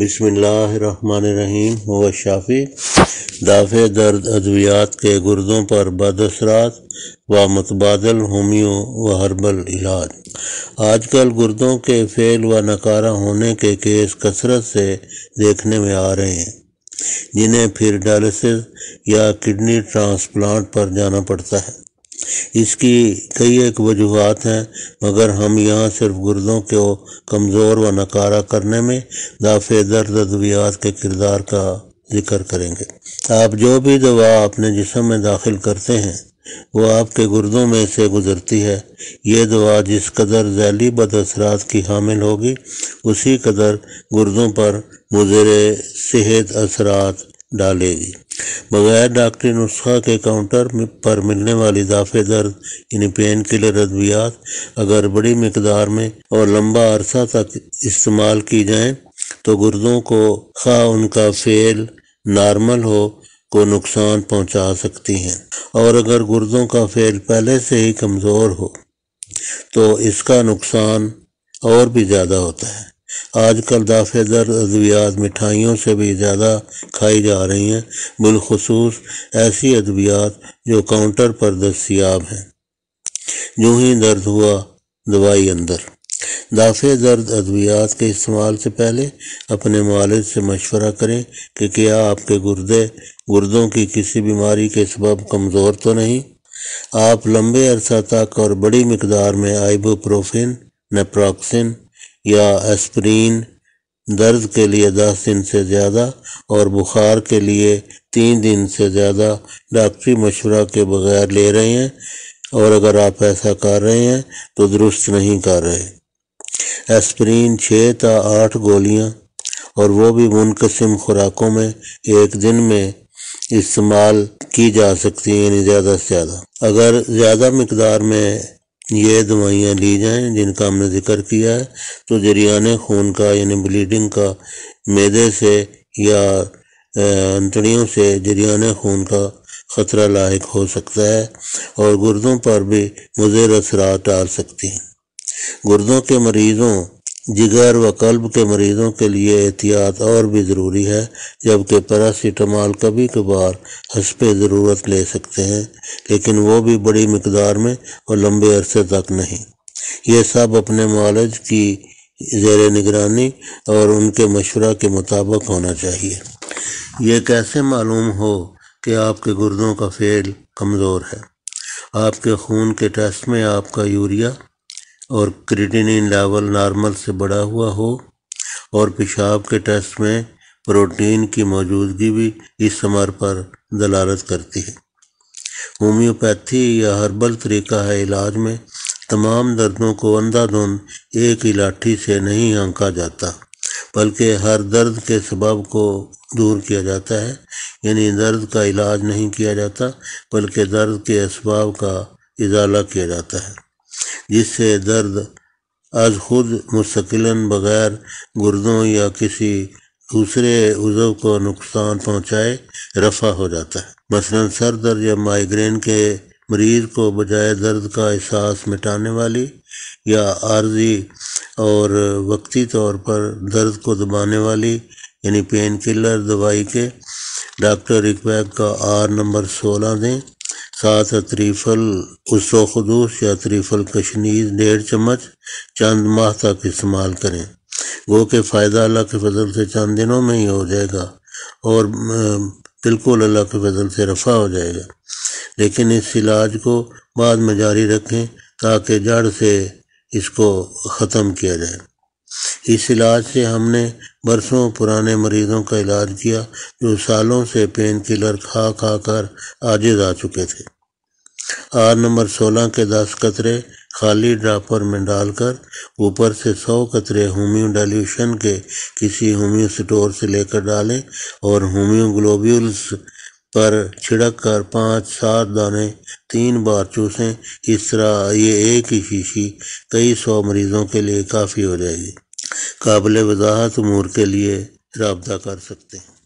बसमीम हुआ शाफ़ी दाफ़ दर्द अद्वियात के गुर्दों पर बदसरात व मतबादल होमियो व हर्बल इलाज आजकल गुर्दों के फेल व नकारा होने के केस कसरत से देखने में आ रहे हैं जिन्हें फिर डायलिसिस या किडनी ट्रांसप्लांट पर जाना पड़ता है इसकी कई एक वजूहत हैं मगर हम यहाँ सिर्फ गुर्दों को कमज़ोर व नकारा करने में दाफे दर्द अद्वियात के किरदार का जिक्र करेंगे आप जो भी दवा अपने जिसम में दाखिल करते हैं वो आपके गुर्दों में से गुजरती है ये दवा जिस कदर जैली बद असरात की हामिल होगी उसी कदर गुर्दों पर मुजर सेहत असरात डालेगी बगैर डॉक्टरी नुस्खा के काउंटर पर मिलने वाली इजाफे दर्द यानी पेन किलर अद्वियात अगर बड़ी मकदार में और लंबा अरसा तक इस्तेमाल की जाएं तो गुर्दों को खा उनका फेल नॉर्मल हो को नुकसान पहुंचा सकती हैं और अगर गुर्दों का फेल पहले से ही कमज़ोर हो तो इसका नुकसान और भी ज़्यादा होता है आजकल दाफे दर अद्वियात मिठाइयों से भी ज़्यादा खाई जा रही हैं बिलखसूस ऐसी अद्वियात जो काउंटर पर दस्तियाब हैं यूँ ही दर्द हुआ दवाई अंदर दाफे दर्द अद्वियात के इस्तेमाल से पहले अपने मालिद से मशवरा करें कि क्या आपके गुर्दे गुर्दों की किसी बीमारी के सबब कमज़ोर तो नहीं आप लंबे अरसा तक और बड़ी मकदार में आइबोप्रोफिन नेप्रोक्सिन या एस्प्रीन दर्द के लिए दस दिन से ज़्यादा और बुखार के लिए तीन दिन से ज़्यादा डॉक्टरी मशवरा के बगैर ले रहे हैं और अगर आप ऐसा कर रहे हैं तो दुरुस्त नहीं कर रहे एस्प्रीन छः ता आठ गोलियां और वो भी मुनकसम खुराकों में एक दिन में इस्तेमाल की जा सकती है यानी ज़्यादा से ज़्यादा अगर ज़्यादा मकदार में ये दवाइयाँ ली जाएं जिनका हमने जिक्र किया है तो जरियाने खून का यानी ब्लीडिंग का मैदे से या अंतड़ियों से जरियान खून का ख़तरा लाक हो सकता है और गुर्दों पर भी मुजर असरा डाल सकती हैं गुर्दों के मरीज़ों जिगर व कल्ब के मरीजों के लिए एहतियात और भी ज़रूरी है जबकि पैरासीटामॉल कभी कभार हसब ज़रूरत ले सकते हैं लेकिन वो भी बड़ी मकदार में और लंबे अरसे तक नहीं ये सब अपने मालज की जेर निगरानी और उनके मशवरा के मुताबिक होना चाहिए यह कैसे मालूम हो कि आपके गुर्दों का फेल कमज़ोर है आपके खून के टेस्ट में आपका यूरिया और क्रिटिनिन लेवल नॉर्मल से बढ़ा हुआ हो और पेशाब के टेस्ट में प्रोटीन की मौजूदगी भी इस समर पर दलालत करती है होम्योपैथी या हर्बल तरीका है इलाज में तमाम दर्दों को अंधाधुंध एक ही लाठी से नहीं आंका जाता बल्कि हर दर्द के सबब को दूर किया जाता है यानी दर्द का इलाज नहीं किया जाता बल्कि दर्द के इसबाब का इजाला किया जाता है जिससे दर्द आज खुद मुस्तकिलन बगैर गुर्दों या किसी दूसरे उजव को नुकसान पहुंचाए रफा हो जाता है मसलन सर दर्द या माइग्रेन के मरीज को बजाय दर्द का एहसास मिटाने वाली या आर्जी और वक्ती तौर पर दर्द को दबाने वाली यानी पेन किलर दवाई के डॉक्टर रिकवैक का आर नंबर सोलह दें साथ अतरीफल उसो खदूस या अतरीफल कशनीज डेढ़ चम्मच चंद माह तक इस्तेमाल करें गो के फ़ायदा अल्लाह के फजल से चंद दिनों में ही हो जाएगा और बिल्कुल अल्लाह के फजल से रफा हो जाएगा लेकिन इस इलाज को बाद में जारी रखें ताकि जड़ से इसको ख़त्म किया जाए इस इलाज से हमने बरसों पुराने मरीजों का इलाज किया जो सालों से पेन किलर खा खा कर आजिज आ चुके थे आर नंबर सोलह के दस कतरे खाली ड्रापर में डालकर ऊपर से सौ कतरे होम्यो डाल्यूशन के किसी होम्यो स्टोर से लेकर डालें और होम्योग्लोब्यूल्स ग्लोब्यूल्स पर छिड़क कर पाँच सात दाने तीन बार चूसें इस तरह ये एक ही शीशी कई सौ मरीजों के लिए काफ़ी हो जाएगी काबिल वजाहत अमूर के लिए रबता कर सकते हैं